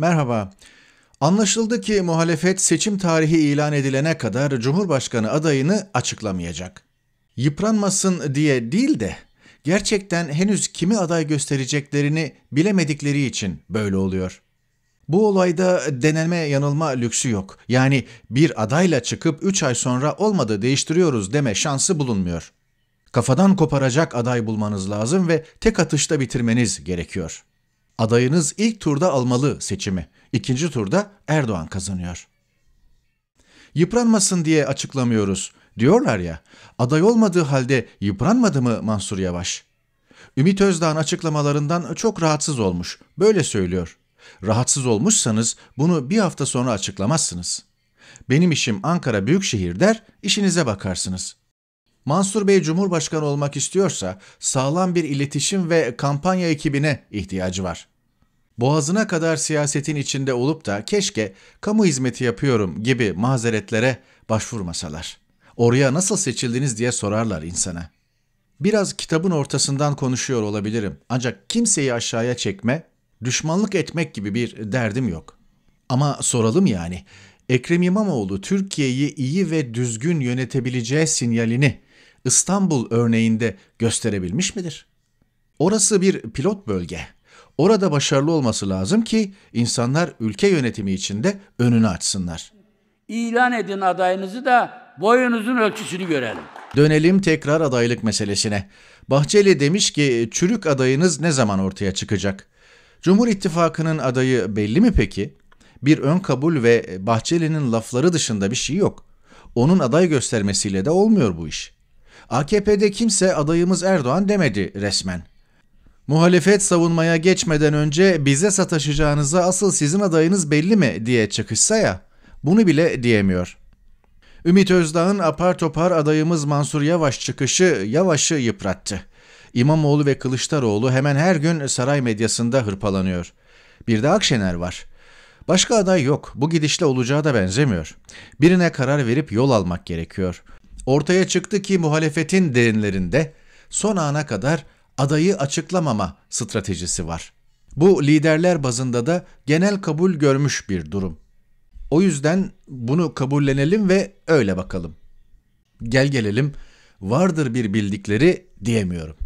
Merhaba. Anlaşıldı ki muhalefet seçim tarihi ilan edilene kadar Cumhurbaşkanı adayını açıklamayacak. Yıpranmasın diye değil de gerçekten henüz kimi aday göstereceklerini bilemedikleri için böyle oluyor. Bu olayda deneme yanılma lüksü yok. Yani bir adayla çıkıp 3 ay sonra olmadı değiştiriyoruz deme şansı bulunmuyor. Kafadan koparacak aday bulmanız lazım ve tek atışta bitirmeniz gerekiyor.'' adayınız ilk turda almalı seçimi. İkinci turda Erdoğan kazanıyor. Yıpranmasın diye açıklamıyoruz diyorlar ya. Aday olmadığı halde yıpranmadı mı Mansur Yavaş? Ümit Özdağ'ın açıklamalarından çok rahatsız olmuş. Böyle söylüyor. Rahatsız olmuşsanız bunu bir hafta sonra açıklamazsınız. Benim işim Ankara Büyükşehir der, işinize bakarsınız. Mansur Bey Cumhurbaşkanı olmak istiyorsa sağlam bir iletişim ve kampanya ekibine ihtiyacı var. Boğazına kadar siyasetin içinde olup da keşke kamu hizmeti yapıyorum gibi mazeretlere başvurmasalar. Oraya nasıl seçildiniz diye sorarlar insana. Biraz kitabın ortasından konuşuyor olabilirim ancak kimseyi aşağıya çekme, düşmanlık etmek gibi bir derdim yok. Ama soralım yani. Ekrem İmamoğlu Türkiye'yi iyi ve düzgün yönetebileceği sinyalini İstanbul örneğinde gösterebilmiş midir? Orası bir pilot bölge. Orada başarılı olması lazım ki insanlar ülke yönetimi içinde önünü açsınlar. İlan edin adayınızı da boyunuzun ölçüsünü görelim. Dönelim tekrar adaylık meselesine. Bahçeli demiş ki çürük adayınız ne zaman ortaya çıkacak? Cumhur İttifakı'nın adayı belli mi peki? Bir ön kabul ve Bahçeli'nin lafları dışında bir şey yok. Onun aday göstermesiyle de olmuyor bu iş. AKP'de kimse adayımız Erdoğan demedi resmen. Muhalefet savunmaya geçmeden önce bize sataşacağınıza asıl sizin adayınız belli mi diye çıkışsa ya bunu bile diyemiyor. Ümit Özdağ'ın apar topar adayımız Mansur Yavaş çıkışı Yavaş'ı yıprattı. İmamoğlu ve Kılıçdaroğlu hemen her gün saray medyasında hırpalanıyor. Bir de Akşener var. Başka aday yok. Bu gidişle olacağı da benzemiyor. Birine karar verip yol almak gerekiyor ortaya çıktı ki muhalefetin derinlerinde son ana kadar adayı açıklamama stratejisi var. Bu liderler bazında da genel kabul görmüş bir durum. O yüzden bunu kabullenelim ve öyle bakalım. Gel gelelim vardır bir bildikleri diyemiyorum.